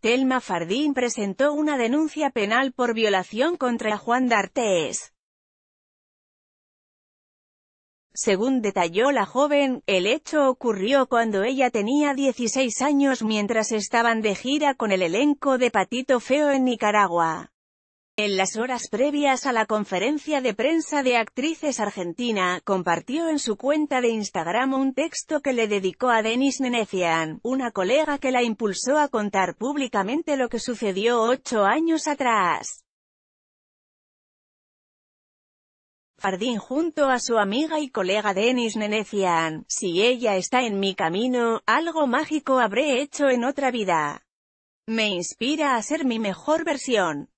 Telma Fardín presentó una denuncia penal por violación contra Juan D'Artés. Según detalló la joven, el hecho ocurrió cuando ella tenía 16 años mientras estaban de gira con el elenco de Patito Feo en Nicaragua. En las horas previas a la conferencia de prensa de actrices argentina, compartió en su cuenta de Instagram un texto que le dedicó a Denis Nenecian, una colega que la impulsó a contar públicamente lo que sucedió ocho años atrás. Fardín junto a su amiga y colega Denis Nenecian, si ella está en mi camino, algo mágico habré hecho en otra vida. Me inspira a ser mi mejor versión.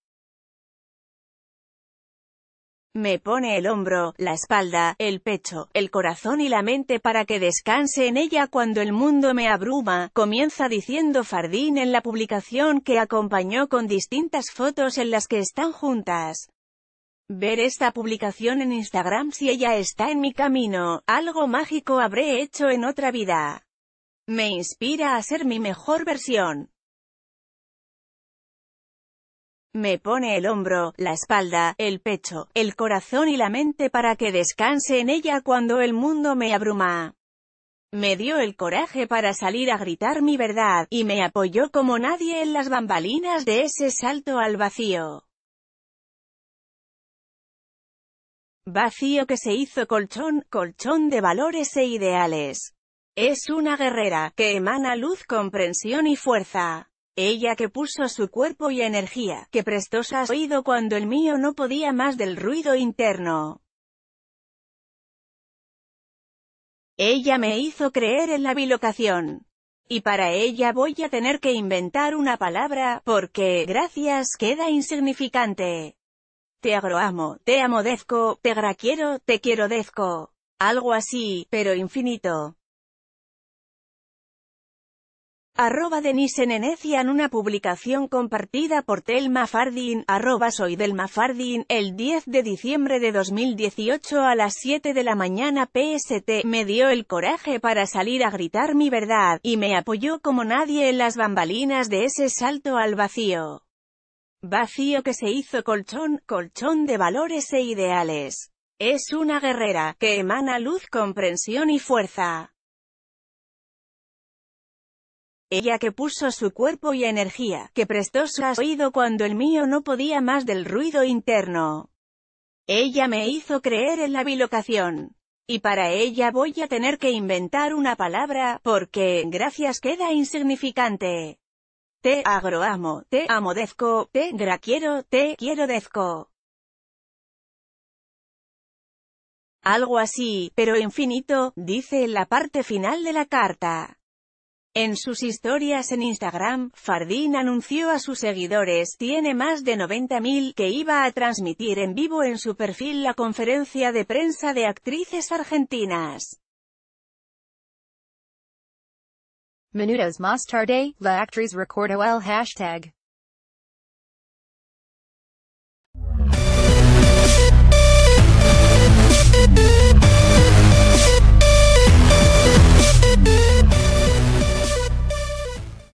Me pone el hombro, la espalda, el pecho, el corazón y la mente para que descanse en ella cuando el mundo me abruma, comienza diciendo Fardín en la publicación que acompañó con distintas fotos en las que están juntas. Ver esta publicación en Instagram si ella está en mi camino, algo mágico habré hecho en otra vida. Me inspira a ser mi mejor versión. Me pone el hombro, la espalda, el pecho, el corazón y la mente para que descanse en ella cuando el mundo me abruma. Me dio el coraje para salir a gritar mi verdad, y me apoyó como nadie en las bambalinas de ese salto al vacío. Vacío que se hizo colchón, colchón de valores e ideales. Es una guerrera, que emana luz, comprensión y fuerza. Ella que puso su cuerpo y energía, que prestosa has oído cuando el mío no podía más del ruido interno. Ella me hizo creer en la bilocación. Y para ella voy a tener que inventar una palabra, porque, gracias, queda insignificante. Te agroamo, te amodezco, te graquiero, te quiero dezco. Algo así, pero infinito. Arroba Denise en una publicación compartida por Telma Fardin, arroba soy el 10 de diciembre de 2018 a las 7 de la mañana PST, me dio el coraje para salir a gritar mi verdad, y me apoyó como nadie en las bambalinas de ese salto al vacío. Vacío que se hizo colchón, colchón de valores e ideales. Es una guerrera, que emana luz, comprensión y fuerza. Ella que puso su cuerpo y energía, que prestó su oído cuando el mío no podía más del ruido interno. Ella me hizo creer en la bilocación. Y para ella voy a tener que inventar una palabra, porque, gracias queda insignificante. Te agroamo, te amodezco, te graquiero, te quiero dezco. Algo así, pero infinito, dice en la parte final de la carta. En sus historias en Instagram, Fardín anunció a sus seguidores, tiene más de 90.000, que iba a transmitir en vivo en su perfil la conferencia de prensa de actrices argentinas. más tarde, la recordó el